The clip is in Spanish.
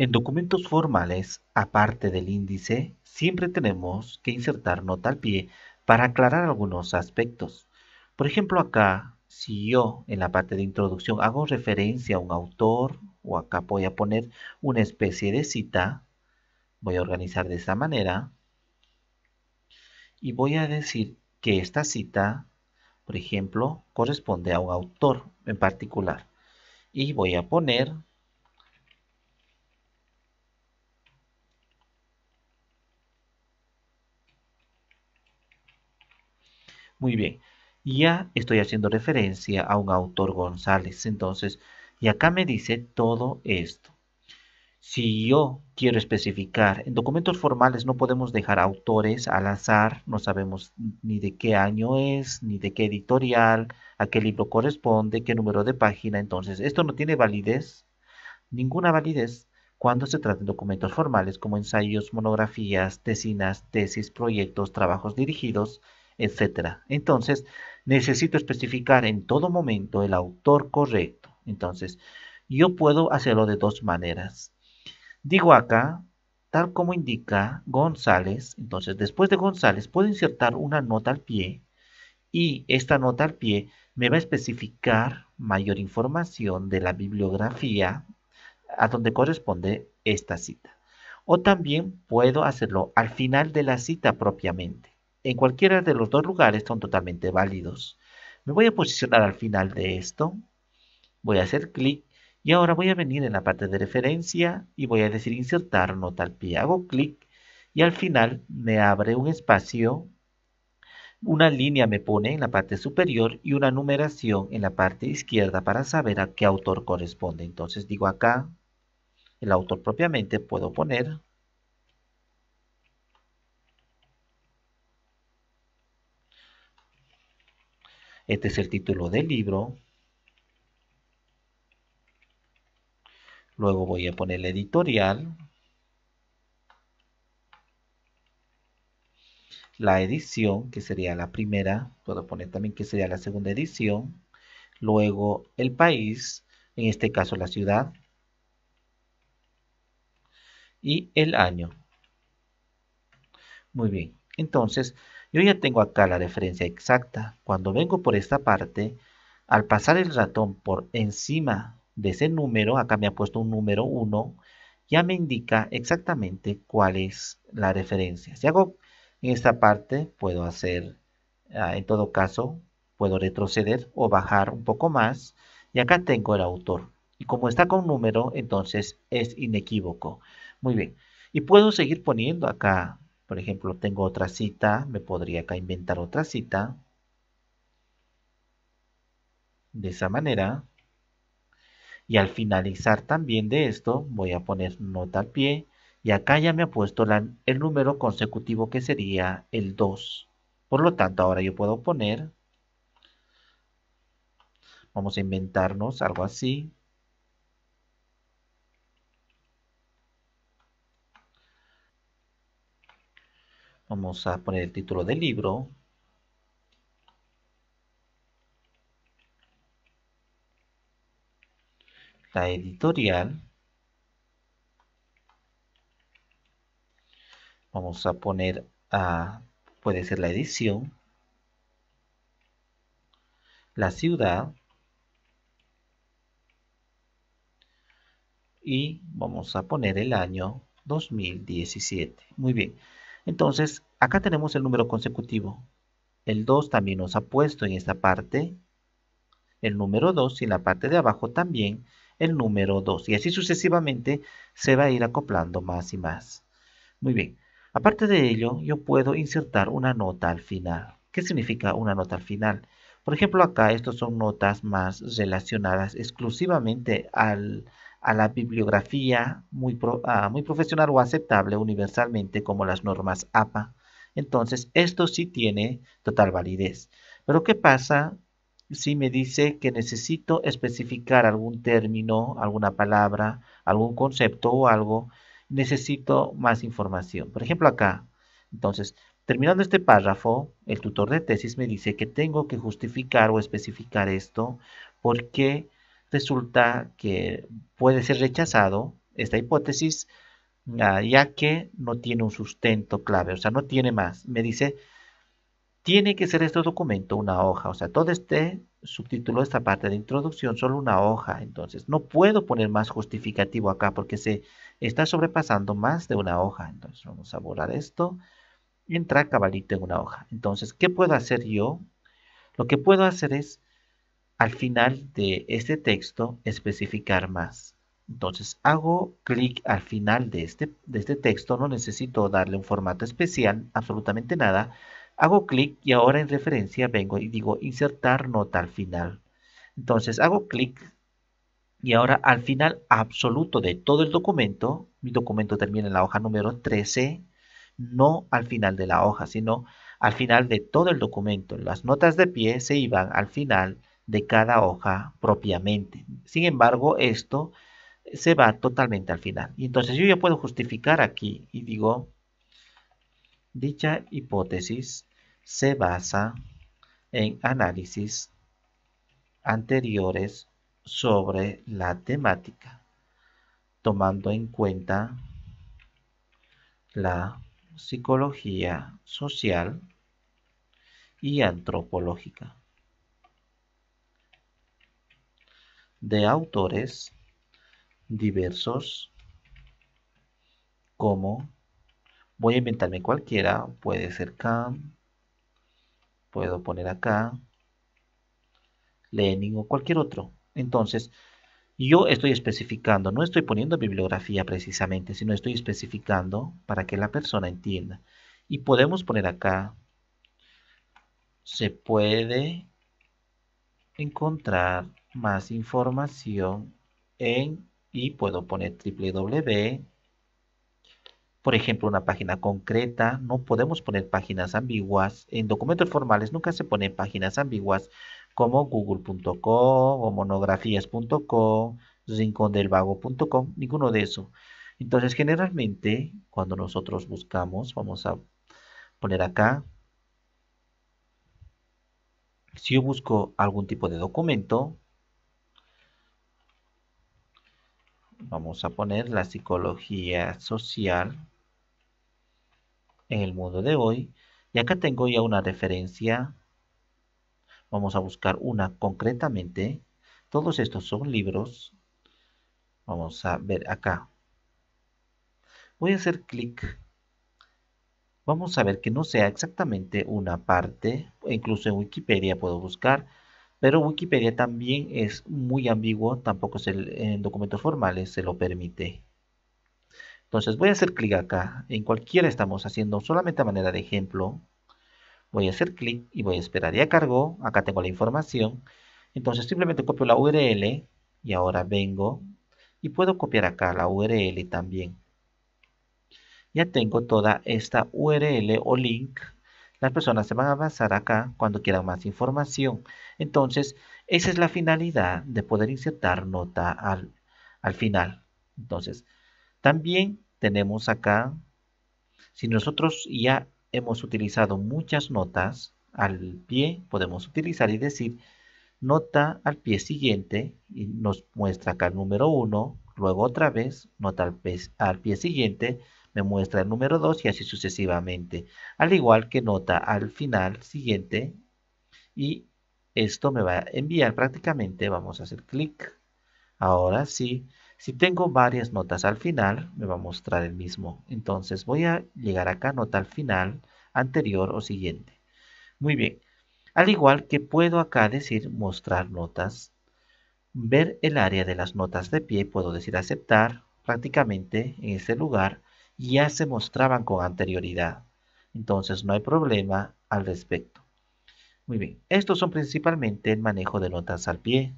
En documentos formales, aparte del índice, siempre tenemos que insertar nota al pie para aclarar algunos aspectos. Por ejemplo, acá, si yo en la parte de introducción hago referencia a un autor, o acá voy a poner una especie de cita, voy a organizar de esta manera, y voy a decir que esta cita, por ejemplo, corresponde a un autor en particular. Y voy a poner Muy bien. Ya estoy haciendo referencia a un autor González. Entonces, y acá me dice todo esto. Si yo quiero especificar, en documentos formales no podemos dejar autores al azar, no sabemos ni de qué año es, ni de qué editorial, a qué libro corresponde, qué número de página. Entonces, esto no tiene validez, ninguna validez cuando se trata de documentos formales como ensayos, monografías, tesinas, tesis, proyectos, trabajos dirigidos, etcétera Entonces, necesito especificar en todo momento el autor correcto. Entonces, yo puedo hacerlo de dos maneras. Digo acá, tal como indica González, entonces después de González puedo insertar una nota al pie y esta nota al pie me va a especificar mayor información de la bibliografía a donde corresponde esta cita. O también puedo hacerlo al final de la cita propiamente en cualquiera de los dos lugares son totalmente válidos. Me voy a posicionar al final de esto. Voy a hacer clic y ahora voy a venir en la parte de referencia y voy a decir insertar nota al pie. Hago clic y al final me abre un espacio. Una línea me pone en la parte superior y una numeración en la parte izquierda para saber a qué autor corresponde. Entonces digo acá, el autor propiamente puedo poner Este es el título del libro. Luego voy a poner la editorial. La edición, que sería la primera. Puedo poner también que sería la segunda edición. Luego el país, en este caso la ciudad. Y el año. Muy bien. Entonces, yo ya tengo acá la referencia exacta. Cuando vengo por esta parte, al pasar el ratón por encima de ese número, acá me ha puesto un número 1, ya me indica exactamente cuál es la referencia. Si hago en esta parte, puedo hacer, ah, en todo caso, puedo retroceder o bajar un poco más. Y acá tengo el autor. Y como está con número, entonces es inequívoco. Muy bien. Y puedo seguir poniendo acá por ejemplo, tengo otra cita, me podría acá inventar otra cita. De esa manera. Y al finalizar también de esto, voy a poner nota al pie. Y acá ya me ha puesto el número consecutivo que sería el 2. Por lo tanto, ahora yo puedo poner... Vamos a inventarnos algo así. Vamos a poner el título del libro. La editorial. Vamos a poner a, puede ser la edición. La ciudad. Y vamos a poner el año 2017. Muy bien. Entonces, acá tenemos el número consecutivo. El 2 también nos ha puesto en esta parte el número 2 y en la parte de abajo también el número 2. Y así sucesivamente se va a ir acoplando más y más. Muy bien. Aparte de ello, yo puedo insertar una nota al final. ¿Qué significa una nota al final? Por ejemplo, acá estos son notas más relacionadas exclusivamente al, a la bibliografía muy, ah, muy profesional o aceptable universalmente como las normas APA. Entonces, esto sí tiene total validez. Pero ¿qué pasa si me dice que necesito especificar algún término, alguna palabra, algún concepto o algo? Necesito más información. Por ejemplo, acá. Entonces, terminando este párrafo, el tutor de tesis me dice que tengo que justificar o especificar esto porque resulta que puede ser rechazado esta hipótesis ah, ya que no tiene un sustento clave, o sea, no tiene más. Me dice, tiene que ser este documento una hoja, o sea, todo este subtítulo, esta parte de introducción, solo una hoja. Entonces, no puedo poner más justificativo acá porque se está sobrepasando más de una hoja. Entonces, vamos a borrar esto. Entra cabalito en una hoja. Entonces, ¿qué puedo hacer yo? Lo que puedo hacer es al final de este texto especificar más. Entonces hago clic al final de este, de este texto, no necesito darle un formato especial, absolutamente nada. Hago clic y ahora en referencia vengo y digo insertar nota al final. Entonces hago clic y ahora al final absoluto de todo el documento, mi documento termina en la hoja número 13, no al final de la hoja, sino al final de todo el documento. Las notas de pie se iban al final de cada hoja propiamente. Sin embargo, esto se va totalmente al final. Y entonces yo ya puedo justificar aquí y digo, dicha hipótesis se basa en análisis anteriores sobre la temática, tomando en cuenta la psicología social y antropológica. de autores diversos como voy a inventarme cualquiera puede ser Kant puedo poner acá Lenin o cualquier otro entonces yo estoy especificando, no estoy poniendo bibliografía precisamente, sino estoy especificando para que la persona entienda. Y podemos poner acá, se puede encontrar más información en y puedo poner www por ejemplo, una página concreta, no podemos poner páginas ambiguas. En documentos formales nunca se ponen páginas ambiguas como google.com o monografías.com, rincondelvago.com, ninguno de eso. Entonces, generalmente, cuando nosotros buscamos, vamos a poner acá, si yo busco algún tipo de documento, a poner la psicología social en el mundo de hoy. Y acá tengo ya una referencia. Vamos a buscar una concretamente. Todos estos son libros. Vamos a ver acá. Voy a hacer clic. Vamos a ver que no sea exactamente una parte. Incluso en Wikipedia puedo buscar pero Wikipedia también es muy ambiguo, tampoco es en documentos formales se lo permite. Entonces voy a hacer clic acá, en cualquiera estamos haciendo solamente a manera de ejemplo. Voy a hacer clic y voy a esperar. Ya cargó, acá tengo la información. Entonces simplemente copio la URL y ahora vengo y puedo copiar acá la URL también. Ya tengo toda esta URL o link las personas se van a basar acá cuando quieran más información. Entonces, esa es la finalidad de poder insertar nota al, final. Entonces, también tenemos acá, si nosotros ya hemos utilizado muchas notas al pie, podemos utilizar y decir nota al pie siguiente y nos muestra acá el número 1, luego otra vez nota al pie siguiente, ...me muestra el número 2 y así sucesivamente. Al igual que nota al final siguiente y esto me va a enviar prácticamente, vamos a hacer clic. Ahora sí, si tengo varias notas al final, me va a mostrar el mismo. Entonces voy a llegar acá, nota al final, anterior o siguiente. Muy bien. Al igual que puedo acá decir mostrar notas, ver el área de las notas de pie, puedo decir aceptar prácticamente en este lugar ya se mostraban con anterioridad. Entonces no hay problema al respecto. Muy bien, estos son principalmente el manejo de notas al pie,